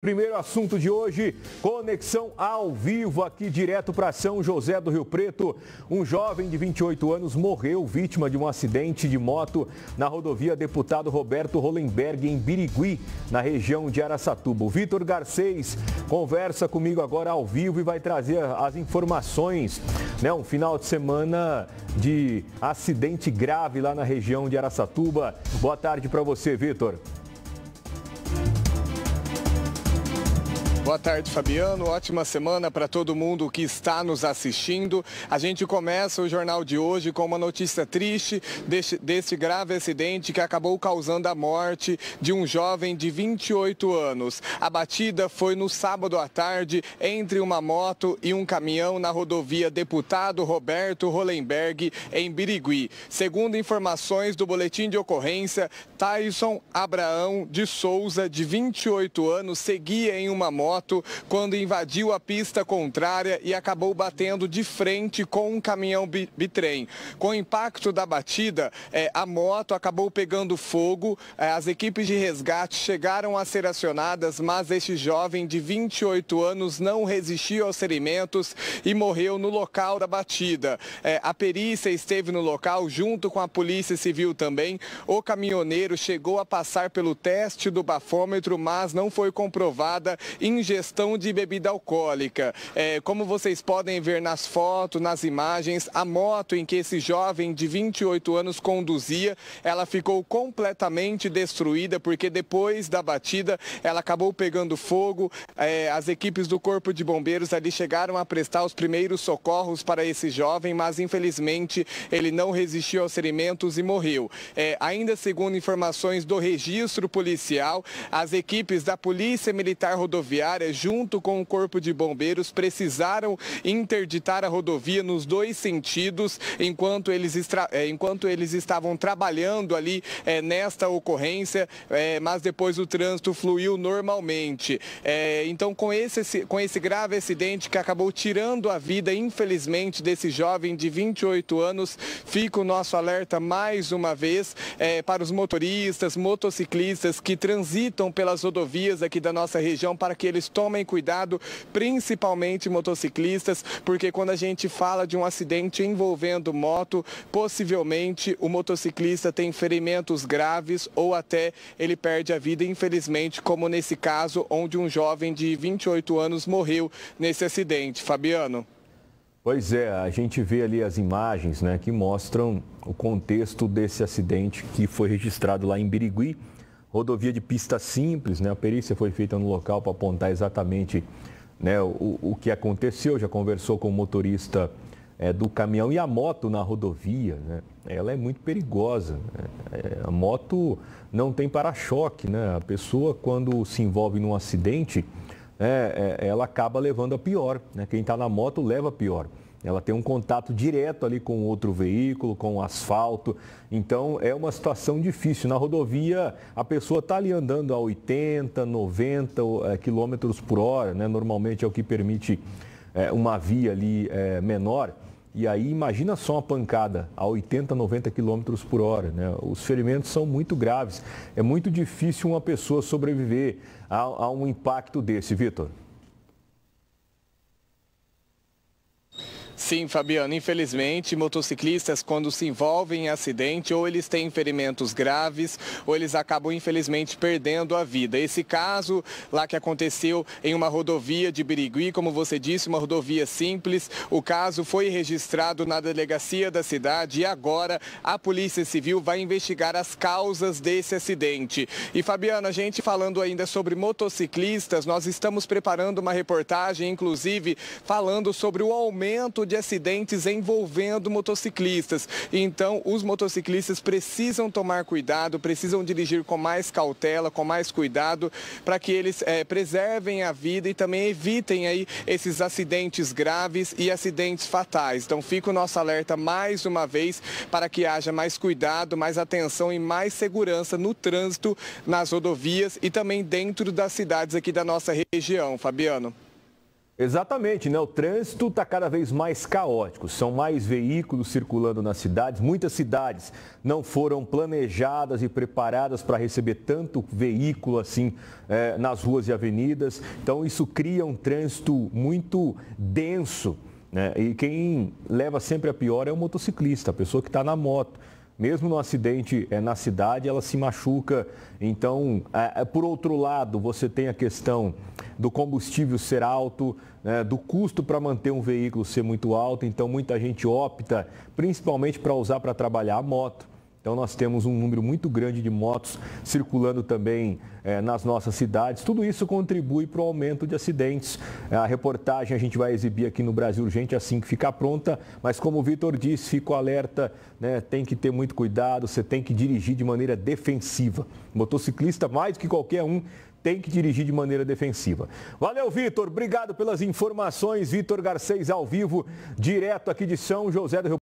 Primeiro assunto de hoje, conexão ao vivo aqui direto para São José do Rio Preto. Um jovem de 28 anos morreu vítima de um acidente de moto na rodovia Deputado Roberto Hollenberg, em Birigui, na região de Araçatuba. O Vitor Garcês conversa comigo agora ao vivo e vai trazer as informações. Né? Um final de semana de acidente grave lá na região de Araçatuba. Boa tarde para você, Vitor. Boa tarde, Fabiano. Ótima semana para todo mundo que está nos assistindo. A gente começa o jornal de hoje com uma notícia triste deste, deste grave acidente que acabou causando a morte de um jovem de 28 anos. A batida foi no sábado à tarde entre uma moto e um caminhão na rodovia Deputado Roberto Hollenberg, em Birigui. Segundo informações do boletim de ocorrência, Tyson Abraão de Souza, de 28 anos, seguia em uma moto moto quando invadiu a pista contrária e acabou batendo de frente com um caminhão bitrem. Com o impacto da batida, é, a moto acabou pegando fogo. É, as equipes de resgate chegaram a ser acionadas, mas este jovem de 28 anos não resistiu aos ferimentos e morreu no local da batida. É, a perícia esteve no local junto com a Polícia Civil também. O caminhoneiro chegou a passar pelo teste do bafômetro, mas não foi comprovada ingestão de bebida alcoólica. É, como vocês podem ver nas fotos, nas imagens, a moto em que esse jovem de 28 anos conduzia, ela ficou completamente destruída, porque depois da batida ela acabou pegando fogo. É, as equipes do Corpo de Bombeiros ali chegaram a prestar os primeiros socorros para esse jovem, mas infelizmente ele não resistiu aos ferimentos e morreu. É, ainda segundo informações do registro policial, as equipes da Polícia Militar Rodoviária Rodoviária, junto com o Corpo de Bombeiros, precisaram interditar a rodovia nos dois sentidos enquanto eles, extra... Eh, enquanto eles estavam trabalhando ali é, nesta ocorrência, é, mas depois o trânsito fluiu normalmente. É, então, com esse, com esse grave acidente que acabou tirando a vida, infelizmente, desse jovem de 28 anos, fica o nosso alerta mais uma vez para os motoristas, motociclistas que transitam pelas rodovias aqui da nossa região para que eles tomem cuidado, principalmente motociclistas, porque quando a gente fala de um acidente envolvendo moto, possivelmente o motociclista tem ferimentos graves ou até ele perde a vida, infelizmente, como nesse caso onde um jovem de 28 anos morreu nesse acidente. Fabiano. Pois é, a gente vê ali as imagens né, que mostram o contexto desse acidente que foi registrado lá em Birigui, rodovia de pista simples, né? A perícia foi feita no local para apontar exatamente né, o, o que aconteceu. Já conversou com o motorista é, do caminhão e a moto na rodovia, né? Ela é muito perigosa. Né? É, a moto não tem para-choque, né? A pessoa quando se envolve num acidente, né, é, ela acaba levando a pior. Né? Quem está na moto leva a pior ela tem um contato direto ali com outro veículo, com o asfalto. Então é uma situação difícil. Na rodovia, a pessoa está ali andando a 80, 90 km por hora, né? normalmente é o que permite é, uma via ali é, menor. E aí imagina só uma pancada a 80, 90 km por hora. Né? Os ferimentos são muito graves. É muito difícil uma pessoa sobreviver a, a um impacto desse, Vitor. Sim, Fabiano, infelizmente, motociclistas quando se envolvem em acidente ou eles têm ferimentos graves ou eles acabam infelizmente perdendo a vida. Esse caso lá que aconteceu em uma rodovia de Birigui, como você disse, uma rodovia simples, o caso foi registrado na delegacia da cidade e agora a Polícia Civil vai investigar as causas desse acidente. E Fabiano, a gente falando ainda sobre motociclistas, nós estamos preparando uma reportagem inclusive falando sobre o aumento de acidentes envolvendo motociclistas. Então, os motociclistas precisam tomar cuidado, precisam dirigir com mais cautela, com mais cuidado, para que eles é, preservem a vida e também evitem aí esses acidentes graves e acidentes fatais. Então, fica o nosso alerta mais uma vez para que haja mais cuidado, mais atenção e mais segurança no trânsito, nas rodovias e também dentro das cidades aqui da nossa região, Fabiano. Exatamente, né? O trânsito está cada vez mais caótico. São mais veículos circulando nas cidades. Muitas cidades não foram planejadas e preparadas para receber tanto veículo assim é, nas ruas e avenidas. Então isso cria um trânsito muito denso. Né? E quem leva sempre a pior é o motociclista, a pessoa que está na moto mesmo no acidente é, na cidade, ela se machuca. Então, é, é, por outro lado, você tem a questão do combustível ser alto, né, do custo para manter um veículo ser muito alto. Então, muita gente opta, principalmente para usar para trabalhar a moto. Então nós temos um número muito grande de motos circulando também eh, nas nossas cidades. Tudo isso contribui para o aumento de acidentes. A reportagem a gente vai exibir aqui no Brasil Urgente assim que ficar pronta, mas como o Vitor disse, fico alerta, né, tem que ter muito cuidado, você tem que dirigir de maneira defensiva. motociclista, mais que qualquer um, tem que dirigir de maneira defensiva. Valeu, Vitor. Obrigado pelas informações. Vitor Garcês ao vivo, direto aqui de São José do Rio